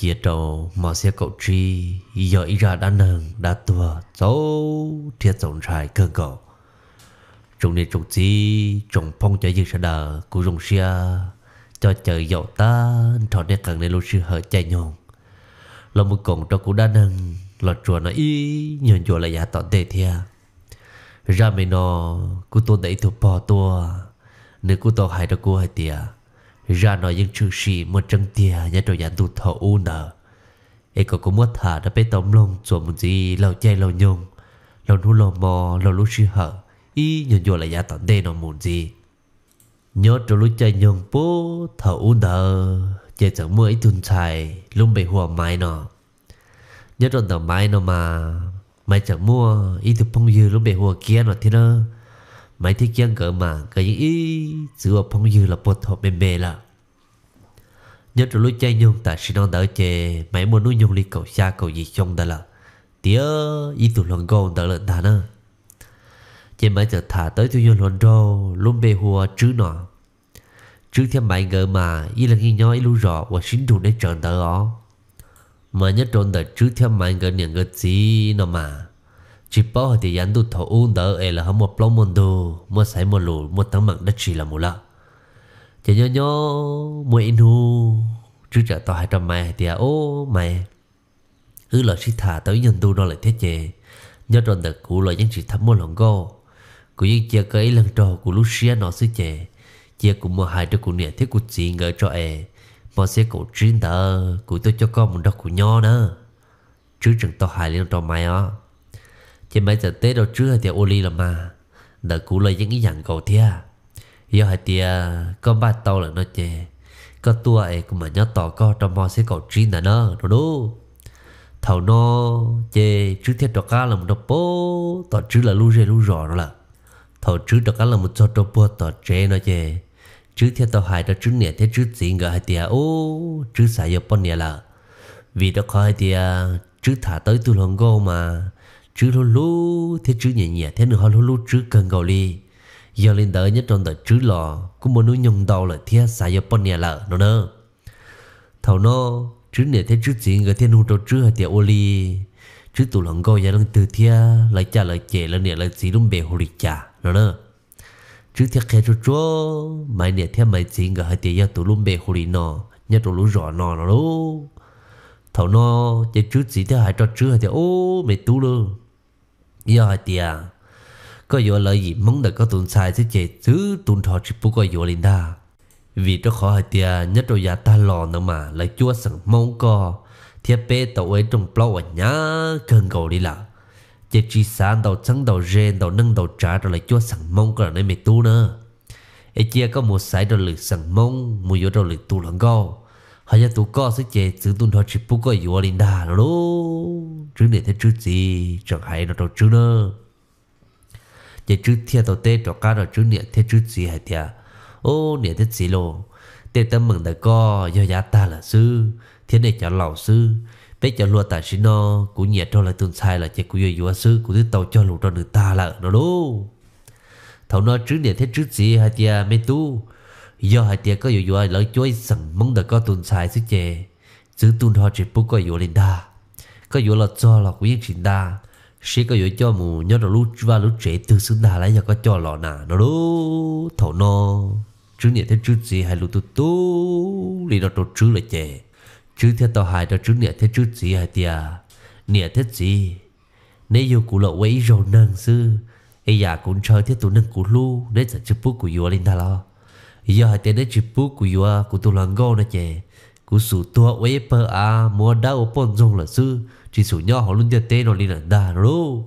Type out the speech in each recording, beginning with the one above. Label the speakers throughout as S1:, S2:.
S1: chia trâu mà xe cậu tri giờ ý ra đã nâng đã tua cháu thiết tổng trải cơ cậu chúng đi chúng chi chúng phong cho dân sẽ đờ của dùng xe cho chờ dậu ta thọ đe cần nên lúc sư hở chạy nhon là một cổng cho cú đã nâng là chùa nó y nhon chùa là giả dạ tọt tệ thia ra mình nó cú tôi đẩy thuộc bò tua nếu cú tôi hại cho cú hại tiệt ra nói những chữ sĩ một trăng tia nhà trò dàn tụt thọ u nở ấy có cũng mất thả đã bé tóm lông chùa một gì lâu chay lâu nhung lâu nu lâu mò lâu lúc sư hở y nhon vô là giá tận đê nó muốn gì nhớ trò lúc chay nhung bố thọ u nở chế chẳng mưa ấy tuần chài lúc bề hòa mái nọ nhớ trò tờ mái nó mà mày chẳng mua y thực phong dư lúc bề hòa kia nó thế nữa mấy thích dân cỡ mà cỡ những ý giữa phong dư là bột thọ mềm mềm là nhớ rồi lúc chơi nhung ta xin ông đỡ chè mấy muốn nuôi nhung đi cầu xa cầu gì trong đó là tía ý tụ lòng gòn đỡ lợn ta nữa chè mấy giờ thả tới tụ nhung lòng rô luôn bề hùa chứ nọ chứ thêm mấy ngờ mà ý là khi nhói lú rõ và xin đủ để tròn đỡ ó mà nhất tròn đỡ chứ thêm mấy ngờ niệm ngờ gì nó mà chỉ bảo họ thì anh đút thầu uống đỡ ấy là hâm một plom mòn đồ một sải một lù một tấm mạng đất chỉ là mù lạ chỉ nhớ nhớ mỗi in hu chứ chợ tao hai trăm mày thì à ô mày cứ là chỉ thả tới nhân tu đó lại thế nhỉ nhớ tròn đặc cụ là những chỉ thắm một lòng go cụ những chia cái lần trò của lúc xia nó xứ nhỉ chia cũng mua hai cho cụ nè thế của chị ngờ cho e mà sẽ cụ chín đỡ cụ tôi cho con một đọc của nho nữa Trước trận tao hai lên trò mày á à chỉ mấy giờ tết đâu chưa thì ô ly là mà đã cú lời những cái dạng cầu thia giờ hai tia con ba tàu là nó chè có tua ấy cũng mà nhớ tỏ co trong mò sẽ cầu trí là nó đồ đu thầu nó chè trước thiết cho cá là một đập bố tỏ trước là lu rê lu rò nó là thầu trước cho cá là một cho đập bố tỏ chè nó chè trước thiết tao hai đó trước nè thế trước gì ngờ hai tia ô trước xài giờ bốn nè là vì đó có hai tia trước thả tới tu lòng gô mà chứ lô lô thế chứ nhẹ nhẹ thế nữa họ lô lô chứ cần gầu đi giờ lên đỡ nhất trong tới chứ lò cũng muốn nuôi nhung đầu là thế xài giờ bọn nhà lợ nó nơ thầu nó chứ nhẹ thế chứ chuyện người thiên nuôi đầu chứ hay tiệu ô li chứ tụ lòng gò giờ đang từ thế lại cha lại trẻ lại nè lại gì luôn bề hồ lịch cha nó nơ chứ thiệt khe cho cho mày nè thế mày chuyện người hay tiệu giờ tụ luôn bề hồ lịch nó nhất tụ lũ rõ nó nó luôn thầu nó chỉ chứ gì thế hại cho chứ hay tiệu ô mày tú luôn giờ tia có vô lợi gì mong được có tồn tại thế chế thứ tồn thọ chỉ bút có vô linh đa vì cho khó hai tia nhất rồi giá ta lò nữa mà lại chúa sẵn mong co thiết bê tàu ấy trong bao và nhá cần cầu đi là chỉ chỉ sản đầu trắng đầu rên đầu nâng đầu trả rồi lại chúa sẵn mong co là nơi mệt tu nữa ấy chia có một sải đầu lực sẵn mong mua vô đầu lực tu lắng co hay tụ co sẽ chế chữ tuân họ chỉ bu có yếu linh đà nó luôn chữ này thế chữ gì chẳng hay nó đâu chữ nữa chế chữ thiệt đầu tê cho cá nó chữ này thế chữ gì hay thiệt ô này thế gì lô tê tâm mừng đại co do giá ta là sư thế này cho lão sư bây giờ luôn tại xin nó cũng nhẹ cho lại tuần sai là chế của yếu sư cũng thứ tàu cho lũ cho người ta là nó lô thầu nó chữ này thế chữ gì hay thiệt mấy tu do hai tia có dụ dụ lỡ chuối sẵn mong đã có tuần sai sức chè chứ tuần hoa chỉ bút có dụ lên đa có dụ là cho là quý chính đa sẽ có dụ cho mù nhớ là lúc và lúc trẻ từ xứ đa lấy giờ có cho lọ nà nó đố thổ nó chứ nhẹ thế chứ gì hay lúc tu tu đi nó tổ chứ là chè chứ thế tao hại đó chứ nhẹ thế chứ gì hay tia nhẹ thế gì nếu yêu cụ lộ quấy rồi nâng sư ai già cũng chơi thế tụi nâng cụ lu nếu chẳng chụp bút của yêu lên ta lo giờ hai tên đấy chụp bút của yoa, của tôi là ngon nè của sự tua ấy per à mua đau bồn dùng là sư chỉ sự nhỏ họ luôn cho tên nó liên là đà rô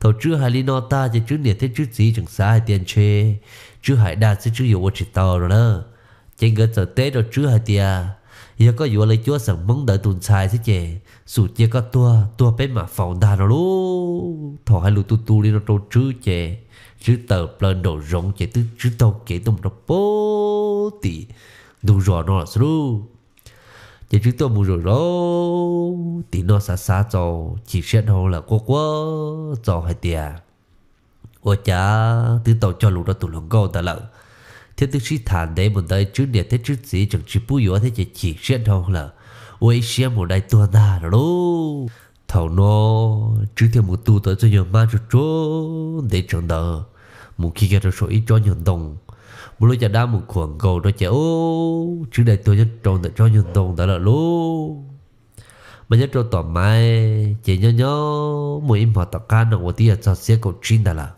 S1: thầu chữ hai liên nó ta chỉ chữ nhiệt thế chữ gì chẳng xa hai tiền chê chữ hải đa sẽ chữ yua chỉ tàu rồi nè. trên gần giờ tết rồi chưa hai tiền giờ có yua lấy chúa sẵn mong đợi tuần sai thế chè sự chưa có tua tua bên mà phòng đà rồi thầu hai lũ tu tu đi nó trâu chưa chè chứ tờ plan đồ rộng chế tư chứ tao kế một nó bố tì đủ rõ nó là sưu chế chứ tao mù rồi đó tì nó xa xa cho chỉ xét hồ là quá quá cho hai tìa ô chá tư tao cho lũ đó tụ lòng gâu ta lợn thế tư sĩ thản đấy một đời chứ để thế chứ gì chẳng chỉ bùi yếu thế chỉ xét hồ là ôi xem một đại tua ta rồi thầu nó chứ thêm một tu tới cho nhiều ma cho chỗ để chờ đợi một khi cái số ít cho nhiều đồng một lúc giờ đa một khoảng cầu nó chéo chứ đây tôi nhất tròn để cho nhiều đồng đã là lú mà nhất tròn tỏ mai chỉ nhớ nhớ mỗi im họ tập can nó một tí là sao xe cầu chín đã là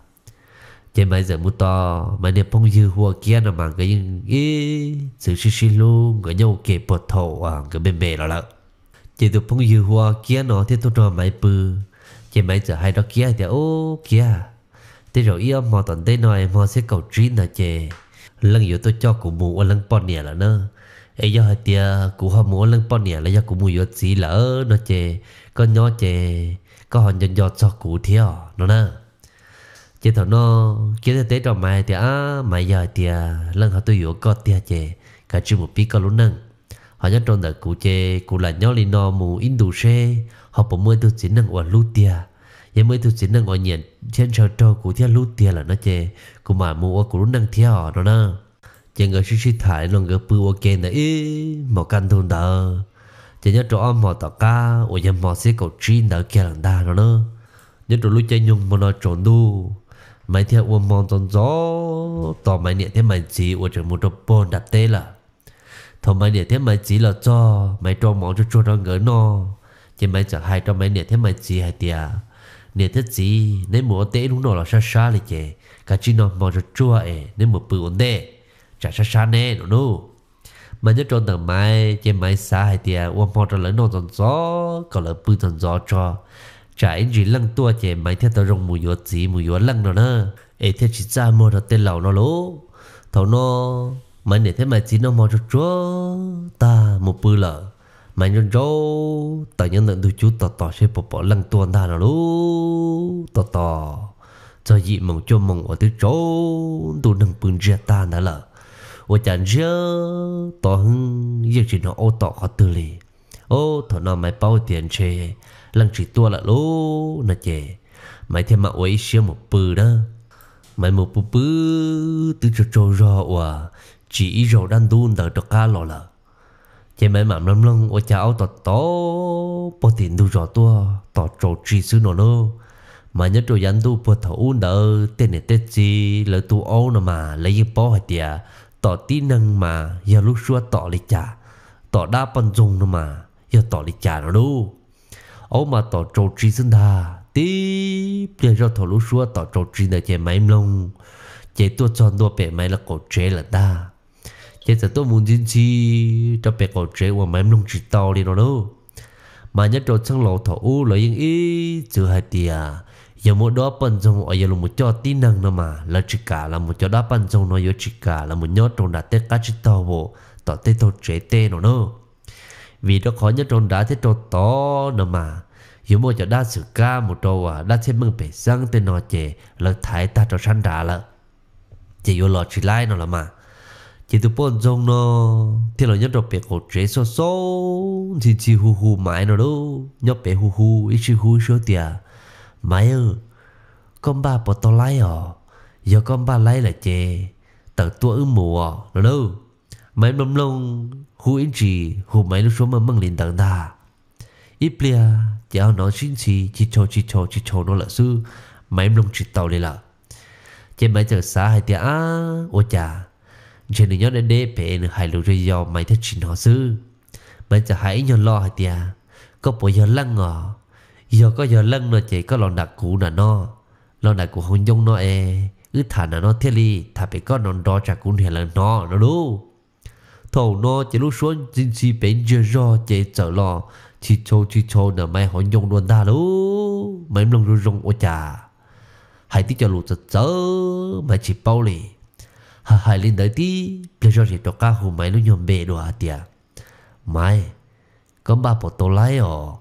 S1: chỉ mai giờ mua to mà nè phong dư hoa kia à, là mà cái gì sự xí xí luôn cái nhau kẹp bột thầu à cái bên bề là lợn chỉ tụ phong yêu hoa kia nó thì tôi cho máy bự chỉ máy giờ hai đó kia thì ô kia thế rồi yêu mà tận đây nói mà sẽ cầu trí là chè lần yêu tôi cho cụ mù ở lần bọn nè là nó ấy giờ hai tia cụ họ mù ở lần bọn nè là do cụ mù yêu gì là ơ nó chè con nhỏ chè có họ nhận do cho cụ thiệt nó nè chỉ thằng nó kia tế cho mày thì à mày giờ thì lần họ tôi yêu có tia chè cả chữ một biết có luôn năng họ nhất trong đời cụ chê cụ là nhỏ lì no mù in đủ xe họ bỏ mươi tôi chỉ năng ở lú tia vậy mới tôi chỉ năng ở nhiệt trên sờ trâu cụ thia lú tia là nó chê cụ mà mù ở cụ năng thia họ nó nè chỉ người suy suy thải lòng người ô ok nè ý một căn thôn đó chỉ nhớ chỗ mò tọt ca ở nhà mò xế cầu chín đó kia là đa nó nè nhất chỗ lú chơi nhung mà nó trốn đu mày theo ôm mòn tròn gió tỏ mày niệm thế mày chỉ ở chỗ một chỗ bồn đặt tê là thôi mấy nè thế mày chỉ là cho mày cho món cho cho nó ngỡ no chỉ mày chẳng hay cho mấy nè thế mày chỉ hay tiệt nè thế chỉ nếu mua té đúng nó là xa xa lại chè cả chỉ nó món cho chua ấy nếu mua bự ổn đê chả xa xa nè nó nó mà nhớ cho tầng mai chỉ mày xa hay tiệt uống món cho lớn nó dần gió còn là bự dần gió cho chả anh chỉ lăng tua chè mày thế tao rong mùi yếu gì mùi yếu lăng nó nè ấy thế chỉ ra mua nó tên lẩu nó lố thầu nó mà để thế mà chỉ nó mò cho chúa ta một bữa lợ mà nhân rô ta nhân tận đôi chú tò tò sẽ bỏ bỏ lần tuần ta nào lú tò tò cho dị mong cho mong ở tới chỗ tôi nâng bưng ra ta đã lợ ở chẳng ra tò hưng giờ chỉ nó ô tò khó tư lì ô thọ nó mày bao tiền chê lần chỉ tua là lú nà chê mày thêm mà ấy xíu một bự đó mày một bự bự từ chỗ chỗ rõ à chỉ rồi đang đun đợi cho cá lò lợ chế mấy mắm lâm lâm ô cháu tọt tớ bỏ tiền đu rõ tua tọt trổ chỉ xứ nó nô mà nhớ trò dán tu bỏ thầu uống đỡ tên này tết gì lỡ tu ô nà mà lấy cái bó hạt tiệt tỏ tí năng mà giờ lúc xưa tỏ lịch trả tỏ đa phần dung nà mà giờ tỏ lịch trả nó đâu ô mà tỏ trổ chỉ xứ đà tí bây giờ thầu lúc xưa tỏ trổ chỉ là chế mấy lông chế tu tròn tua bể mấy là cổ chế là đa thế giờ tôi muốn gì chi cho bé cậu trẻ và mấy em luôn chỉ tao đi nó đâu mà nhất trò trong lầu thọ u lấy những ý chữ hai tia giờ một đó bận trong ở giờ một cho tin năng nó mà là chỉ cả là một cho đó bận trong nó giờ chỉ cả là một nhót trong đã tết cá chỉ tao bộ tao tết tao trẻ tê nó đâu vì đó khó nhất trong đã thế trò to nó mà giờ một cho đa sự ca một trò à đa thêm mừng bể sang tên nó chè là thái ta cho săn đã là chỉ vô lọt chỉ lại nó là mà chỉ tu bôn dông nó thì là nhất rồi bé cổ chế so so thì chỉ hù hù mãi nó đâu nhóc bé hù hù ít chỉ hù số tiền mãi ơ con ba bỏ tao lấy ờ à? giờ con ba lấy là chê tờ tua ứng ư mùa à? nó đâu mãi mầm lông hù ít chỉ hù mãi nó số mà măng liền tầng ta ít bia chỉ ao nó xin xì chỉ cho chỉ cho chỉ cho nó là sư mãi mầm lông chỉ tao đi là chê mãi chờ xa hai tia á ô chà cho nên nhớ đến đế bệ nữa hai lũ rồi giàu mày thích chuyện họ sư mày chả hãy nhớ lo hả tia có bộ giờ lăng ngọ giờ có giờ lăng nó chỉ có lòng đặc cũ nà nó lòng đặc cũ không dùng nó e ư thả nà nó thiết li thả bị có nón đó chả cũng hề là nó nó đu thầu nó chỉ lúc xuống chính si bên giờ do chỉ trở lo chỉ cho chỉ cho nà mày hồng dùng luôn ta lu mày lòng rồi dùng ô chả hãy tí cho lụt chớ mà chỉ bao liền hà hải linh đấy tí bây giờ to tôi cá hù lu nó nhom bể đồ hạt mai con ba bỏ tổ lái ở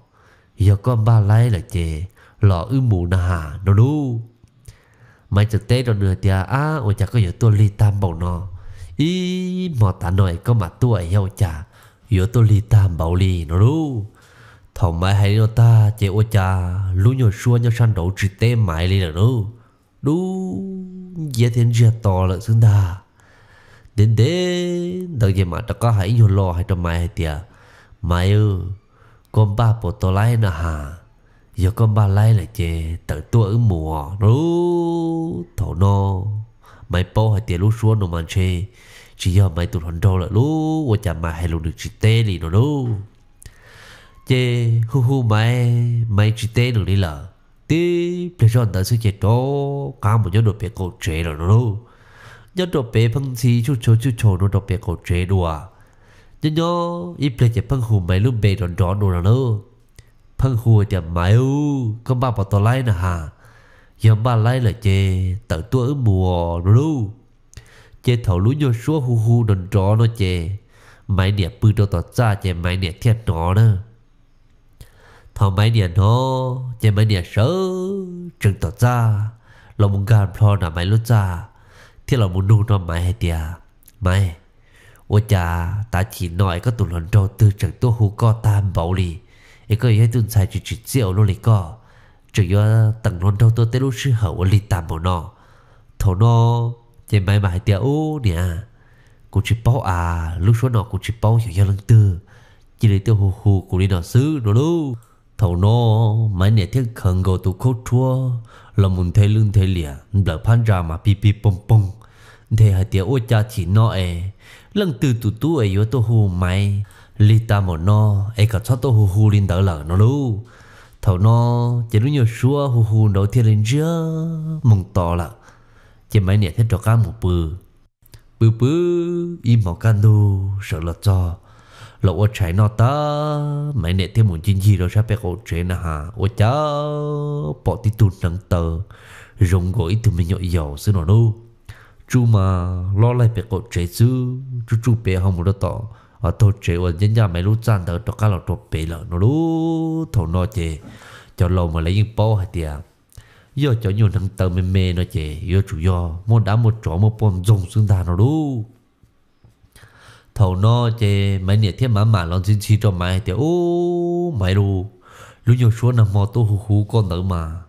S1: giờ con ba lái là chê lọ ư mu na ha, nó lu? mai chợt tết rồi nửa tia á ôi cha có giờ tôi ly tam no, nó ý ta tả nổi có mà tôi hiểu cha, giờ tôi ly tam bảo ly nó đu thằng mai hai nó ta chê ôi cha, lu nhồi xua nhau săn đấu chỉ tê mai ly là lu, đu dễ thiên dễ to là xứng đà đến đến đợi gì mà ta có hãy vô lo hay trong mày hay tiệt mày ư con ba bộ tổ lái nè hà giờ con ba lái là chê tự tua ứng mùa rú thổ nô mày bố hay tiệt lúc xuống nó mà chê chỉ giờ mày tụt hòn trâu là lú qua chả mà hay luôn được chỉ tê lì nó lú chê hu hu mày mày chỉ tê được đi lợ tí bây giờ tao sẽ chê đó cá một chỗ đồ bè cổ chê rồi nó lú nhớ đồ bé phân gì chú chó chú chó đồ đồ bé cổ chế đùa nhớ nhớ ít bề chỉ phân hù mấy lúc bé đòn đỏ đồ nào nữa phân hù thì mấy u con ba bảo tao lấy nè hà giờ ba lấy là chế tự tôi ở mùa lu chế thầu lú nhớ số hù hù đòn đỏ nó chế mấy nè bự đồ tao cha chế mấy nè thiết nó nữa thọ mấy nè nó chế mấy nè sớ chừng tao cha lòng gàn phò nà mấy lúc cha thì là muốn nô nó mãi hay tia à? mãi ô cha ta chỉ nói có tụi lần trâu tư chẳng tôi hú co tam bảo lì ấy có ý tuần sai chỉ chỉ rượu luôn lì co chỉ do tầng lần trâu tôi tới lúc sư hậu lì tam bảo nó thổ nó chỉ mãi mãi tia ô à? nè cô chỉ bảo à lúc số nó cô chỉ bảo hiểu hiểu lần tư chỉ để tôi hú hú cô đi nó xứ nó luôn thầu nó mấy nè thiết khẩn cầu tụ khốt chua là muốn thấy lương thấy lìa đỡ phan ra mà pi pi pom pom để hai tiếu ôi cha chỉ nọ ấy lần từ từ tụ ấy yếu tôi hù mày li ta một nó ấy cả cho tôi hù hù lên đỡ lở nó luôn thầu nó chỉ đúng nhiều xua hù hù đầu thiên lên chưa mong to là chỉ mấy nè thế cho cá một bự bự bự im một can đu sợ là cho lộ ô trái nó ta mấy nè thêm một chín gì đâu sao bé cậu trẻ nè hà ô cháu bỏ tí tụt nắng tờ rồng gối tụi mình nhậu dầu xứ nó đâu chú mà lo lại bị cột chế chứ chú chú bé không một đứa tỏ ở tổ chế ở nhân nhà mấy lúc chăn tới đó cả là tổ bé là nó lú thầu nó chế cho lâu mà lấy những bao hay tiệt giờ cho nhiều thằng tơ mềm mềm nó chế giờ chủ yo một đá một chó một bom dùng xương đàn nó lú thầu nó chế mấy nhiệt thiết mà mà lon xin chi cho mày tiệt ô mày lu lúc nhiều số nằm mò tô hú hú con nữa mà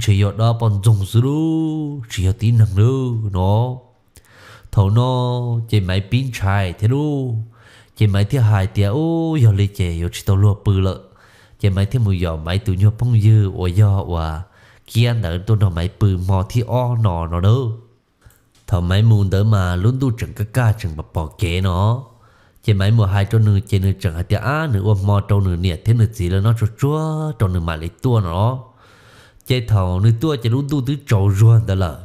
S1: chỉ có đó bọn dùng dữ lu chỉ có tin năng lu nó thầu nó chỉ mấy pin chai thế lu chỉ mấy thứ hai tiếng ô giờ lấy chỉ giờ chỉ tao lúa bự lợ chỉ mấy thứ mùi giờ mấy tụi nhau bông dư ô giờ và kia nở tôi nó mấy bự mò thì o nó nó đâu, thầu mấy mùn đỡ mà luôn tu chẳng cái ca chẳng bập bỏ kế nó chỉ mấy mùa hai cho nửa chỉ nửa chẳng hai tiếng á nửa ôm mò trâu nửa nhiệt thế nửa gì là nó chua chua trâu nửa mà lấy tua nó chế thầu nơi tua chỉ lúc tu tứ trầu ruộng đó là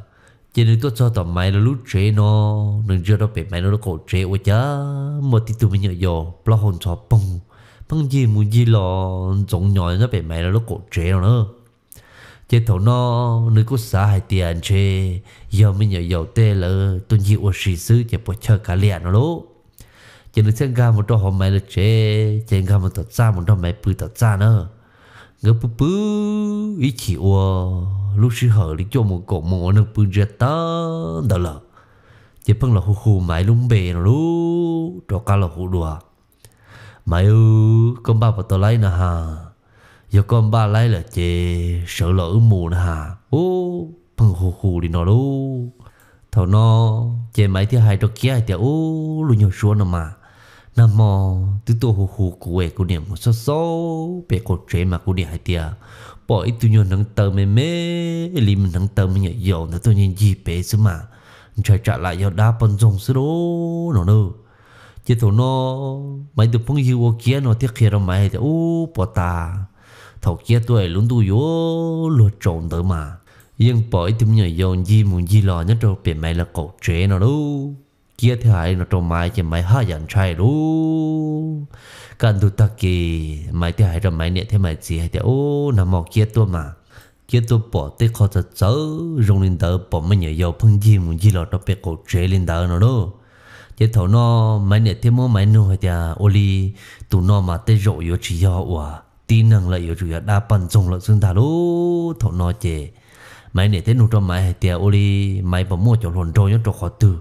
S1: chỉ nơi tua cho tao mai là lúc chế nó nên chưa đó bị mai nó cổ chế quá chớ một tí tụi mình nhớ vô lo hồn cho bông bông gì muốn gì lo giống nhỏ nó bị mai nó cổ chế rồi nữa chế thầu nó nơi có xã hai tiền chế giờ mình nhớ vô tê là tôi nhiều quá sĩ sứ chỉ bỏ chơi cả liền nó lúc chỉ nơi xem ga một đôi hôm mai là chế chỉ ga một tờ ra một đôi mai bự tờ ra nữa ngỡ bú bú ý chỉ ua lúc sư hở đi cho một cổ mộ nó bưng ra ta đó là chỉ bằng là hù hù mãi lúng bề lú cho cả là hù đùa mãi ư con ba bà tôi lấy nè hà giờ con ba lấy là chê sợ lỡ mù nè hà ô bằng hù hù đi nó lú thầu nó chê mãi thứ hai cho kia thì ô luôn nhiều xua nè mà nam mô tứ tô hồ hồ của quê của niệm một mà của niệm hai tia bỏ ít tu nhon nắng tờ mê mê lim nắng tờ mê nhảy dầu gì bể xứ mà trời lại do đá bần rồng xứ đó nó nữa chỉ mấy tụi phong yêu kia nó tiếc kia rồi thì u bỏ ta thầu kia tôi luôn tu yếu luôn trộn mà nhưng bỏ ít tu nhảy dầu gì muốn gì lo nhất rồi bề mày là cột chế kia thế hại nó trong mai chỉ mai hai dặn trai lu cần tụt ta kỳ mai thế hại rồi mai nè thế mai gì hay thế ô nằm mò kia tu mà kia tu bỏ tê khó thật chớ rong lên tờ bỏ mấy nhảy dầu phong gì muốn gì lọt nó bị cổ chế lên tờ nó đó thế thầu nó mai nè thế mua mày nuôi thì ô li tụ nó mà tê rộ vô chỉ do ủa tin năng lại vô chủ yếu à, đa phần trồng lợi xương ta lu thầu nó chè Mai nè thế nuôi cho mày thì ô li mai bỏ mua cho lồn trôi nhớ cho khó từ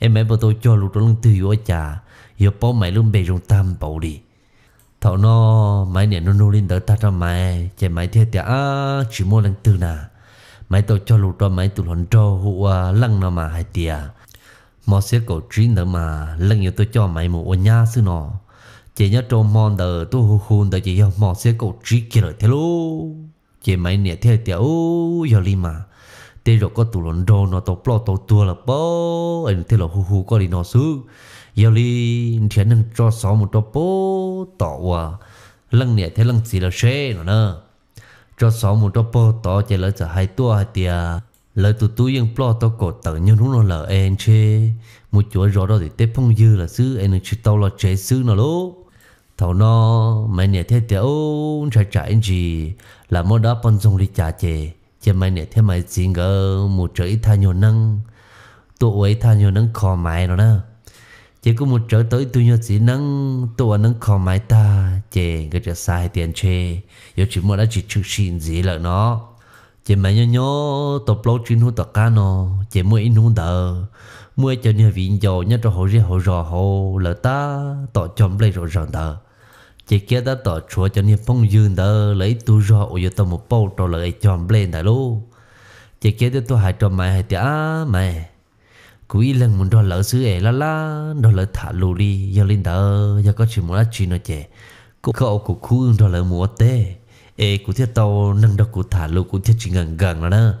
S1: em mẹ bảo tôi cho lúc đó lần tư yếu chả yếu bó mày luôn bề rung tam bảo đi thảo nó mày nè nó nô lên đỡ ta cho mày chạy mày thiệt tiệt à chỉ mua lần tư nà mày tôi cho lúc đó mày tụi lần cho hụa à, lăng nó mà hay tiệt mà sẽ cổ trí nữa mà lần nhiều tôi cho mày mù ôn nhà xứ nó chị nhớ trộm mòn đờ tôi hù hù đờ chị yêu mò sẽ cổ trí kia rồi thế lô chị mày nè thế tiệt ô giờ li mà thế rồi có tụ lộn đồ nó tổ plo tổ tua là bố anh thế là hù hù có đi nó xứ giờ đi thiên năng cho sáu một tổ bố tổ à lăng nè thế lăng gì là xe nó nè cho sáu một tổ bố tổ chạy lại cho hai tua hai tia lời tụ tụ yên plo tổ cổ tự nhưng đúng nó là anh chê một chỗ rõ đó thì tết phong dư là xứ em chỉ tao là chế xứ nó lố thầu nó mẹ nè thế tiểu chạy anh gì là mô đó bận dùng đi chạy chè chỉ mai nè thế mày xin gỡ một trở ít tha nhiều năng Tụ ấy thay nhiều năng khó mãi rồi nè Chỉ có một trở tới tụi nhau chỉ năng Tụ anh năng khó mãi ta Chè người ta sai tiền chê Yo chỉ muốn đã chỉ chịu xin gì lợi nó chỉ mày nhớ nhớ Tổ bố chín hút tỏ cá nó Chè mua in hút đỡ Mua cho nhiều viện dầu nhớ cho hồ riêng hồ rò hồ Lợi ta Tổ chấm lấy rồi ràng tờ chỉ kia đã tỏ chúa cho nên phong dương đó lấy tu do ở dưới tầm một bao trò lợi chọn lên đại lô chỉ kia đó tôi hại cho mày hại tía mày cú ý lần muốn đo lỡ xứ ẻ la la đo lỡ thả lù đi giờ lên đó giờ có chuyện muốn nói chuyện nói chè cô cậu của khu ưng đo lỡ mùa tê ê cú thiết tàu nâng đo cú thả lù cú thiết chuyện gần gần rồi đó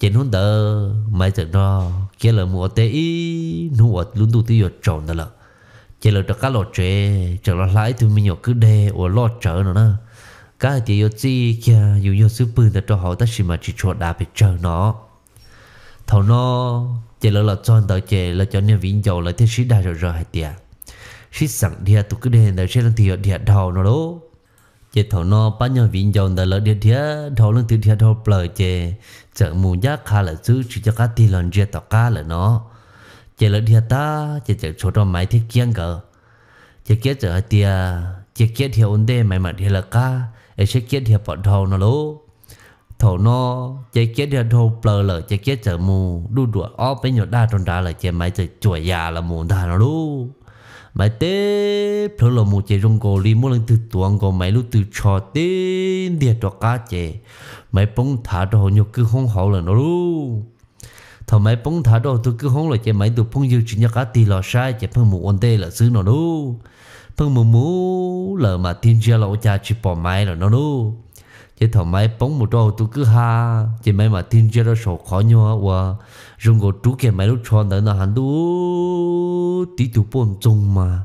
S1: trên hôn đó mày chẳng đo kia lỡ mùa tê ý nó luôn tu tiêu tròn đó lợ chỉ là được cá lột chế trở là lái tụi mình nhỏ cứ đề ở lo trở nữa nè, cái chỉ yếu chi kia dù yếu sư bự để cho họ ta chỉ mà chỉ cho đạp bị chờ nó thầu nó chỉ là là chọn tới chế là cho nên vĩnh dầu là thế sĩ đại rồi rồi hay tiệt sĩ sẵn địa tụi cứ đề để xem là thì địa đầu nó đó chế thầu nó bao nhiêu vĩnh dầu để là địa địa đầu lên từ địa đầu bờ chế chợ mù giác khá là chứ chỉ cho cá tiền lần chia tao cá là nó chỉ là địa ta chỉ chỉ chỗ đó máy thiết kiên cơ chỉ kia trở tia à, chỉ kia thì ổn định máy mặt thì là ca ấy sẽ kia thì bỏ thầu nó lố thầu nó chỉ kia thì thầu bờ lợ chỉ kia trở mù đu đủ ó bên nhột đa trong đá là chỉ máy chỉ chuột già là mù đa nó lú máy tê phở lợ mù chỉ rong cổ li mua lần từ tuồng cổ máy lúc từ cho tê địa cho cá chỉ máy bông thả đồ nhục cứ không hậu là nó lú thọ mấy bông thả đồ tôi cứ hóng là chạy mấy tụ bông dư chỉ nhắc cá tì lò sai chạy phân mù ổn tê là xứ nó đu phân mù mũ là mà tin chưa lâu cha chỉ bỏ máy là nó đu chạy thọ mấy bông một đồ tôi cứ ha chạy mấy mà tin chưa đó sổ khó nhau và dùng gỗ trú kẹt mấy lúc tròn tới nó hắn đu tí tụ bông trông mà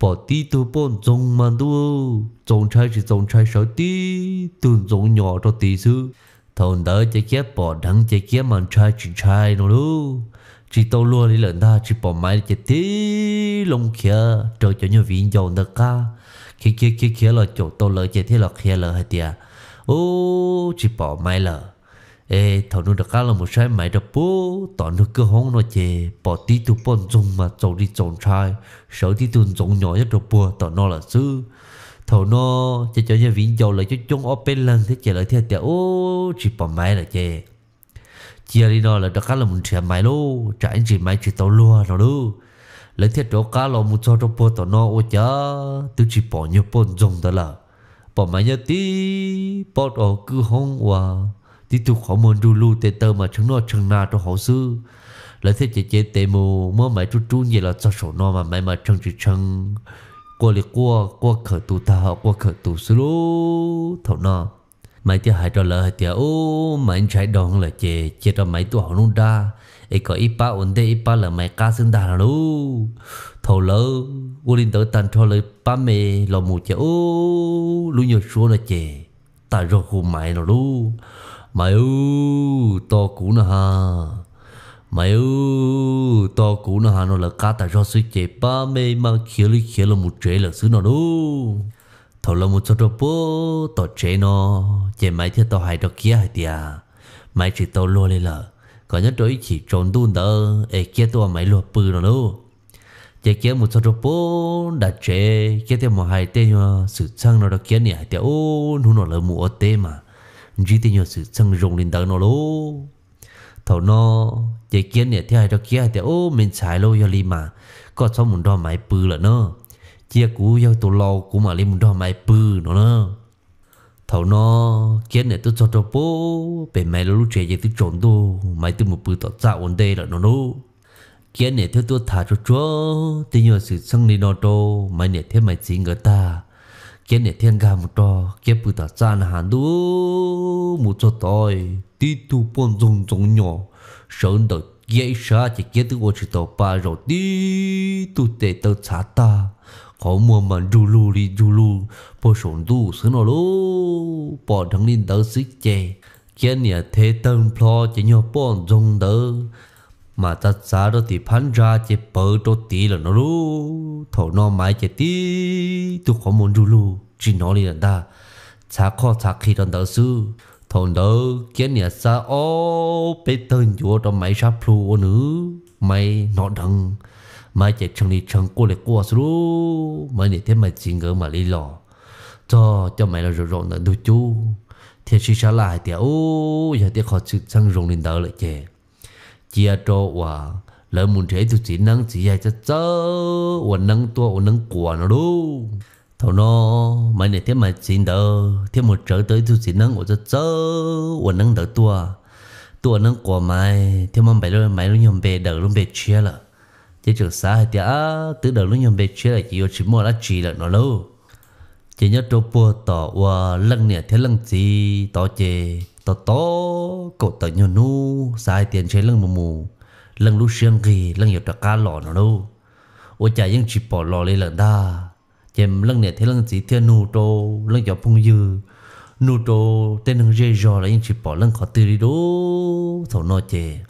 S1: bỏ đi tu bốn trông mà đua trông trai chỉ trông trai sao tí tuần trông nhỏ cho tí sư thôn đỡ chỉ kia bỏ đằng chỉ kia mà trai chỉ trai nó lu chỉ tao luôn đi lần ta chỉ bỏ máy chỉ tí lông kia trời cho nhau viên dầu nè ca kia kia kia kia là chỗ tao lỡ chỉ thế là kia là hết tiệt ô chỉ bỏ máy là ê thầu nó được cá là một sai mày đập bố tỏ nó cứ hông nó chè bỏ tí tu bón dùng mà trâu đi trồng trai sợ tí tu trồng nhỏ nhất đập bùa tỏ nó là sư thầu nó chỉ cho nhà vĩnh giàu lại cho chúng ở bên lần thế chè lại theo tiểu ô chỉ bỏ máy là chè chia đi nó là được cá là một chuyện máy luôn trả anh chỉ máy chỉ tao lúa nó luôn lấy thiết chỗ cá lo một cho trong bò tao nó ô chả tôi chỉ bỏ nhiều bón dùng đó là bỏ máy nhớ tí bỏ đồ cứ hông hòa tí tu khó môn du lù tê tơ mà chúng nó chừng na cho hậu sư lấy thế chế chế tê mù mơ mày chú chú như là cho sổ nó mà mày mà chừng chừng chừng qua liệt qua qua khở tu ta qua khởi tu sư lô thầu nó mày chỉ hại cho lời tiệt ô mày anh chạy đòn là chế chế cho mày tu hậu nung đa ấy có ít ba ổn thế ít ba là mày ca xứng đà lô thầu lỡ qua linh tới tàn cho lời ba mẹ lò mù chế ô lúc nhiều xuống là chế ta rồi khu mày nó luôn mày u to cũ nó ha mày u to cũ nó ha nó là cá ta cho suy chế ba mê mà khía lý khía là một chế là xứ nó đu thầu là một số đồ bố tao chế nó chế mày thì tao hay đó kia hay tiệt mày chỉ tao lo lên là có nhớ đôi chỉ trốn đun đó ê kia tao mày lo bự nó luôn chế kia một số đồ bố đã chế kia theo một hai tên ờ, sự sang nó đó kia nè tiệt ô nó là một tê mà chỉ tin nhiều sự chân rung lên đỡ nó lố thầu nó chạy kiến này thế hay đó kia hay thế ô mình xài lô yo li mà có sao muốn đo máy bự là nó chia cú yo tổ lò cú mà lên muốn đo máy bự nó nó thầu nó kiến này tôi cho cho bố bề mày lô lúc chạy về tôi trộn đồ máy tôi một bự tọt dạo ổn đây là nó lô kiến này theo tôi thả cho chúa tin nhiều sự chân lên nó đâu máy này thế mày chính người ta kiến để thiên ga một trò kiến bự ta cha là đu một cho tôi đi tu bôn rồng rồng nhỏ sơn đợi dễ sa chỉ kiến tu ô chỉ tàu ba rồi đi tu tệ tàu cha ta có mua mà du lù đi rù lù bò sồn tu sứ nó lô bò thằng linh đỡ xích chè kiến nhà thế tân plo chỉ nhỏ bôn rồng đỡ mà ta xa đó thì phán ra chế bờ đó tí là nó ru thổ nó mãi chế tí tu khó muốn ru lu chỉ nó đi là ta xa khó xa khi đàn đạo sư thôn đó kiến nhà xa ô bê tơn chúa đó mãi sắp plu ô nữ mày nó đằng mày chế chẳng đi chẳng cô lệ qua sư mày để thế mày chỉ ngỡ mà lý lò cho cho mày là rộn rộn là đôi chú thì chỉ xa lại thì ô giờ thì khó chịu chẳng rồng lên đỡ lại chè chia trô và lỡ muốn thế tôi chỉ nâng chỉ hay cho chớ và nâng tua và nâng quả nó luôn thầu nó mày này thế mà xin đỡ thế một trở tới tôi chỉ nâng của cho chớ và nâng đỡ tua tua nâng quả mày thế mà mày rồi mày nó nhom về đỡ luôn về chia là chỉ trường xa thì tiếc từ đỡ luôn nhom về chia là chỉ có chỉ mua đã chỉ là nó luôn chỉ nhớ trâu bùa tỏ và lăng nè thế lăng gì tỏ chê tớ tớ cậu tớ nhiều nu sai tiền chế lưng mù mù lưng lu xiang gì lưng nhiều trạc cá lò nó đâu ôi chả những chỉ bỏ lò lên lần ta chém lưng này thấy lưng chỉ thiên nu tô lưng cho phung dư nu tô tên lưng dê dò là những chỉ bỏ lưng khó tư đi đô thầu nó chè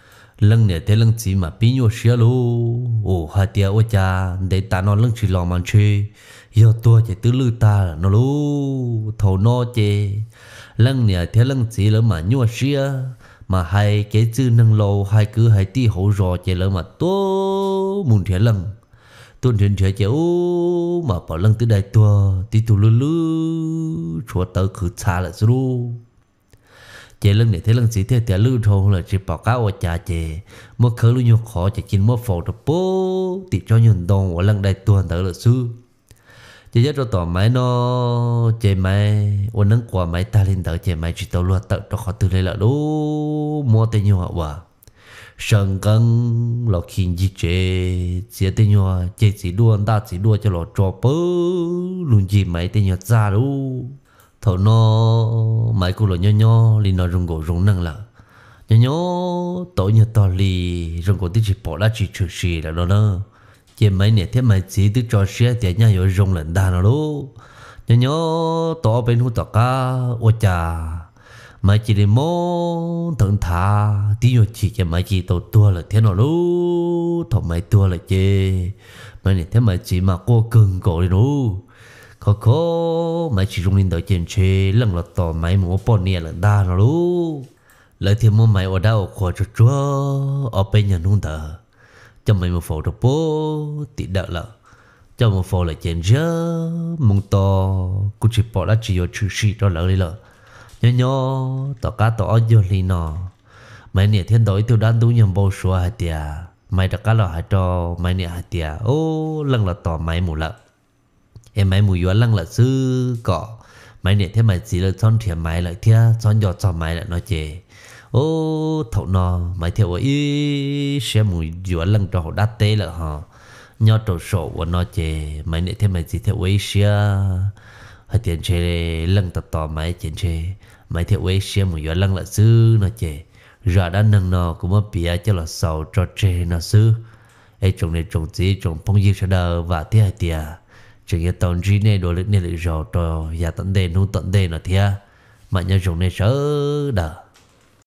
S1: lưng này thấy lưng chỉ mà pin nhô xia lô ồ hai tia ôi chả để ta nó lưng chỉ lò man chơi giờ tua chỉ tứ lư ta nó lô thầu nó chè lăng nhà thế lăng chỉ lỡ mà nhua xia mà hai cái chữ nâng lâu hai cứ hai ti hổ rò chạy lỡ mà tố muốn thế lăng tôi thiên thế chạy ô mà bảo lăng tới đây tua tí tu lư lư chùa tớ cứ xa là rồi chế lăng để thế lăng sĩ thế thế lưu thôi là chỉ bảo cá ở cha chế một khứ lưu nhục khó chỉ chín mốt phổ tập bố ti cho nhận đồng ở lăng đại tuần tới là sư chỉ giờ tôi máy nó chế máy ôn nâng qua máy ta lên tới chế máy chỉ tao luôn tự cho khó từ đây là đủ mua tiền nhiều hả sơn cân lo khiến gì chế chế tiền nhiều chế chỉ đua ta chỉ đua cho lo cho bơ luôn gì máy tiền nhiều ra đủ thầu nó máy cô lo nho nho liền nó rung gỗ rung nâng là nho nho tổ nhật to lì rung gỗ tí chỉ bỏ lá chỉ chửi xì là đó nữa chỉ mấy nè thế mà chỉ tức cho xe thì nhà rồi rong lần đàn nó luôn nhớ nhớ tỏ bên hút tỏ ca ô cha mà chỉ để mô tận thả tí rồi chỉ cho mấy chỉ tàu tua là thế nào luôn thọ mấy tua là chê mấy nè thế mà chỉ mà cô cưng cổ đi luôn khó khó mấy chỉ rung lên đợi trên chê lần là tỏ mấy mô bỏ nè lần đàn nó luôn lại thì mô mấy ở đâu khó cho chúa ở bên nhà nung đời cho mình một phố rô bố Tị đợ lợ cho một phố là chén rơ Mông to Cô chỉ bỏ là chỉ vô chú sĩ đó lỡ đi lợ Nhớ nhớ Tỏ cá tỏ vô lì nọ Mấy nè thiên đổi tiêu đan tú nhầm bố xua hạt tìa Mấy đặt cá lọ hạt trò Mấy nè hạt tìa Ô lăng là tỏ mấy mù lợ Em mấy mù yếu lăng là sư cọ Mấy nè thế mà chỉ là son thiệt mấy lại thia Son giọt son mấy lại nói chề ô thầu nọ mày theo ấy sẽ mùi giữa lần trò đá tê là họ nhớ trò sổ của nó chè mày nãy thêm mày gì theo ấy sẽ hay tiền chê lần tập tò mày tiền chê mày theo ấy sẽ mùi giữa lần là sư nó chè giờ đã nâng nó cũng mất bia cho là sầu cho chê nó sư ấy chồng này chồng gì chồng phong diệt sẽ đờ và thế hay tiền chừng như tàu gì này đồ lực này lại rồi trò nhà tận đề nung tận đề nó thia mà nhớ chồng này sợ đờ